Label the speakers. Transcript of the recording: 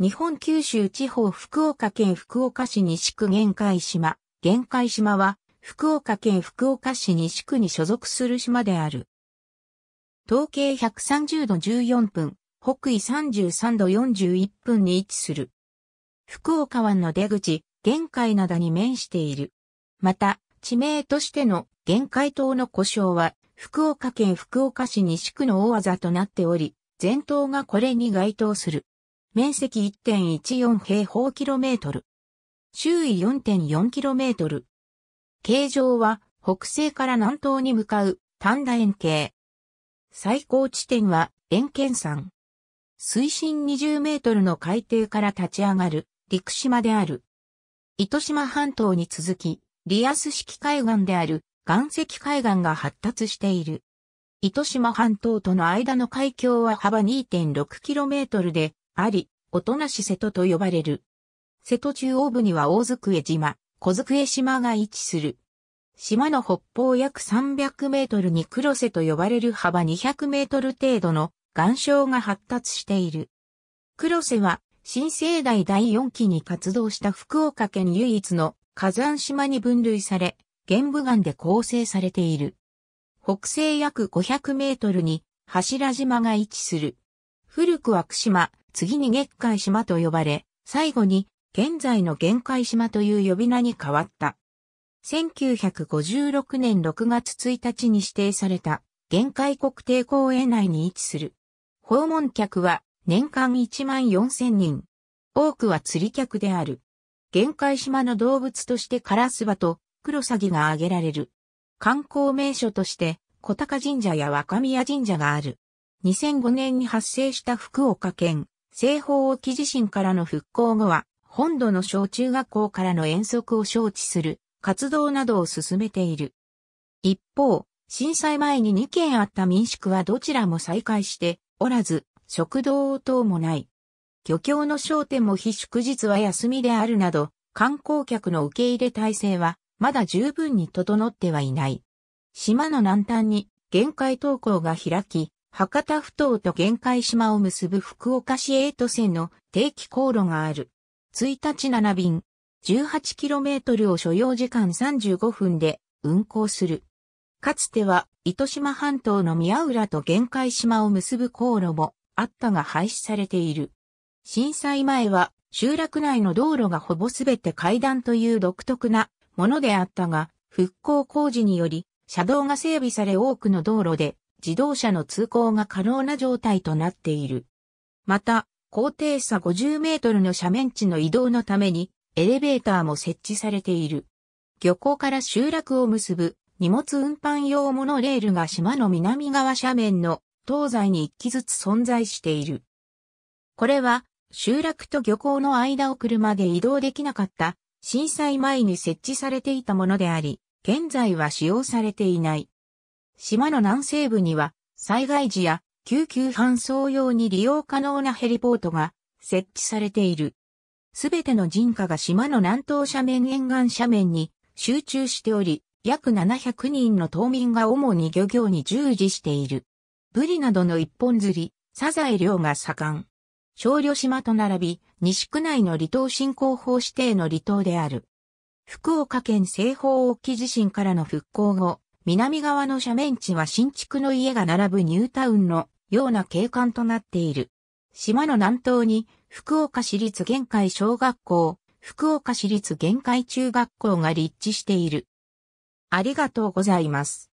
Speaker 1: 日本九州地方福岡県福岡市西区玄海島。玄海島は福岡県福岡市西区に所属する島である。東経130度14分、北緯33度41分に位置する。福岡湾の出口、玄海灘に面している。また、地名としての玄海島の故障は、福岡県福岡市西区の大技となっており、全島がこれに該当する。面積1.14平方キロメートル。周囲4.4キロメートル。形状は北西から南東に向かう単楕円形。最高地点は円圏山。水深20メートルの海底から立ち上がる陸島である。糸島半島に続き、リアス式海岸である岩石海岸が発達している。糸島半島との間の海峡は幅 2.6km で、あり、おとなし瀬戸と呼ばれる。瀬戸中央部には大机島、小机島が位置する。島の北方約300メートルに黒瀬と呼ばれる幅200メートル程度の岩礁が発達している。黒瀬は新生代第4期に活動した福岡県唯一の火山島に分類され、玄武岩で構成されている。北西約500メートルに柱島が位置する。古くは久島、次に月海島と呼ばれ、最後に現在の玄海島という呼び名に変わった。1956年6月1日に指定された玄海国定公園内に位置する。訪問客は年間1万4000人。多くは釣り客である。玄海島の動物としてカラスバとクロサギが挙げられる。観光名所として小高神社や若宮神社がある。2005年に発生した福岡県西方沖地震からの復興後は、本土の小中学校からの遠足を招致する活動などを進めている。一方、震災前に2件あった民宿はどちらも再開しておらず、食堂等もない。漁協の商店も非祝日は休みであるなど、観光客の受け入れ体制はまだ十分に整ってはいない。島の南端に限界投稿が開き、博多埠頭と玄海島を結ぶ福岡市エイト線の定期航路がある。1日7便、18km を所要時間35分で運行する。かつては糸島半島の宮浦と玄海島を結ぶ航路もあったが廃止されている。震災前は集落内の道路がほぼすべて階段という独特なものであったが、復興工事により車道が整備され多くの道路で自動車の通行が可能な状態となっている。また、高低差50メートルの斜面地の移動のために、エレベーターも設置されている。漁港から集落を結ぶ荷物運搬用モノレールが島の南側斜面の東西に一機ずつ存在している。これは集落と漁港の間を車で移動できなかった震災前に設置されていたものであり、現在は使用されていない。島の南西部には、災害時や救急搬送用に利用可能なヘリポートが設置されている。すべての人家が島の南東斜面沿岸斜面に集中しており、約700人の島民が主に漁業に従事している。ブリなどの一本釣り、サザエ漁が盛ん。小漁島と並び、西区内の離島振興法指定の離島である。福岡県西方沖地震からの復興後、南側の斜面地は新築の家が並ぶニュータウンのような景観となっている。島の南東に福岡市立玄海小学校、福岡市立玄海中学校が立地している。ありがとうございます。